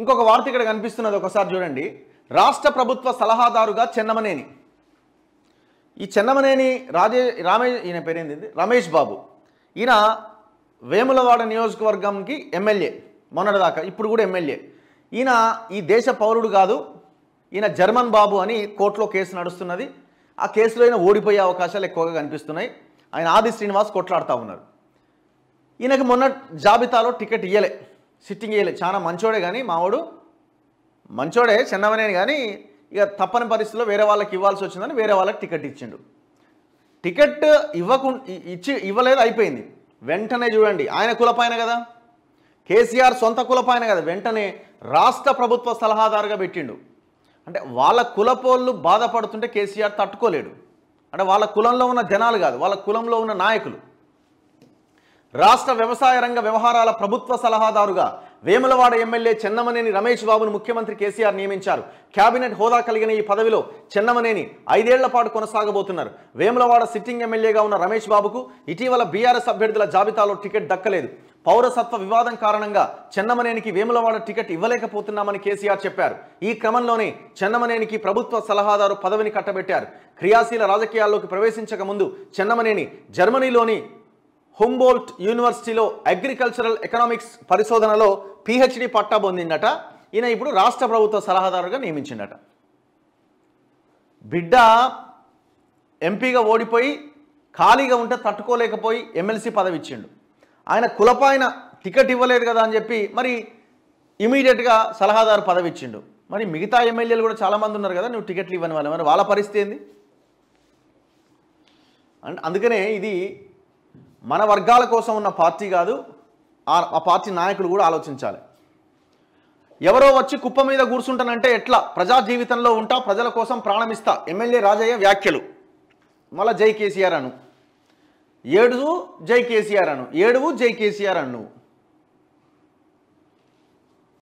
ఇంకొక వార్త ఇక్కడ కనిపిస్తున్నది ఒకసారి చూడండి రాష్ట్ర ప్రభుత్వ సలహాదారుగా చెన్నమనేని ఈ చెన్నమనేని రాజే రామేష్ ఈయన పేరేంది రమేష్ బాబు ఈయన వేములవాడ నియోజకవర్గంకి ఎమ్మెల్యే మొన్నటిదాకా ఇప్పుడు కూడా ఎమ్మెల్యే ఈయన ఈ దేశ పౌరుడు కాదు ఈయన జర్మన్ బాబు అని కోర్టులో కేసు నడుస్తున్నది ఆ కేసులో ఈయన ఓడిపోయే అవకాశాలు ఎక్కువగా కనిపిస్తున్నాయి ఆయన ఆది శ్రీనివాస్ కొట్లాడుతూ ఉన్నారు ఈయనకి మొన్న జాబితాలో టికెట్ ఇయ్యలే సిట్టింగ్ వేయలేదు చాలా మంచోడే కానీ మావాడు మంచోడే చిన్నవనే కానీ ఇక తప్పని పరిస్థితిలో వేరే వాళ్ళకి ఇవ్వాల్సి వచ్చిందని వేరే వాళ్ళకి టికెట్ ఇచ్చిండు టికెట్ ఇవ్వకు ఇచ్చి ఇవ్వలేదు అయిపోయింది వెంటనే చూడండి ఆయన కులపాయన కదా కేసీఆర్ సొంత కులపాయన కదా వెంటనే రాష్ట్ర ప్రభుత్వ సలహాదారుగా పెట్టిండు అంటే వాళ్ళ కులపోళ్ళు బాధపడుతుంటే కేసీఆర్ తట్టుకోలేడు అంటే వాళ్ళ కులంలో ఉన్న జనాలు కాదు వాళ్ళ కులంలో ఉన్న నాయకులు రాష్ట్ర వ్యవసాయ రంగ వ్యవహారాల ప్రభుత్వ సలహాదారుగా వేములవాడ ఎమ్మెల్యే చెన్నమనేని రమేష్ బాబును ముఖ్యమంత్రి కేసీఆర్ నియమించారు కేబినెట్ హోదా కలిగిన ఈ పదవిలో చెన్నమనేని ఐదేళ్ల పాటు కొనసాగబోతున్నారు వేములవాడ సిట్టింగ్ ఎమ్మెల్యేగా ఉన్న రమేష్ బాబుకు ఇటీవల బీఆర్ఎస్ అభ్యర్థుల జాబితాలో టికెట్ దక్కలేదు పౌరసత్వ వివాదం కారణంగా చెన్నమనేనికి వేములవాడ టికెట్ ఇవ్వలేకపోతున్నామని కేసీఆర్ చెప్పారు ఈ క్రమంలోనే చెన్నమనేనికి ప్రభుత్వ సలహాదారు పదవిని కట్టబెట్టారు క్రియాశీల రాజకీయాల్లోకి ప్రవేశించక ముందు చెన్నమనేని జర్మనీలోని హుంబోల్ట్ యూనివర్సిటీలో అగ్రికల్చరల్ ఎకనామిక్స్ పరిశోధనలో పిహెచ్డి పట్టా పొందిందట ఈయన ఇప్పుడు రాష్ట్ర ప్రభుత్వ సలహాదారుగా నియమించిండట బిడ్డ ఎంపీగా ఓడిపోయి ఖాళీగా ఉంటే తట్టుకోలేకపోయి ఎమ్మెల్సీ పదవి ఇచ్చిండు ఆయన కులపాయన టికెట్ ఇవ్వలేదు కదా అని చెప్పి మరి ఇమీడియట్గా సలహాదారు పదవి ఇచ్చిండు మరి మిగతా ఎమ్మెల్యేలు కూడా చాలామంది ఉన్నారు కదా నువ్వు టికెట్లు ఇవ్వని వాళ్ళు మరి వాళ్ళ పరిస్థితి ఏంది అండ్ అందుకనే ఇది మన వర్గాల కోసం ఉన్న పార్టీ కాదు ఆ పార్టీ నాయకులు కూడా ఆలోచించాలి ఎవరో వచ్చి కుప్ప మీద కూర్చుంటానంటే ఎట్లా ప్రజా జీవితంలో ఉంటా ప్రజల కోసం ప్రాణమిస్తా ఎమ్మెల్యే రాజయ్య వ్యాఖ్యలు మళ్ళా జై కేసీఆర్ అను ఏడు జై కేసీఆర్ అను ఏడువు జై కేసీఆర్ అను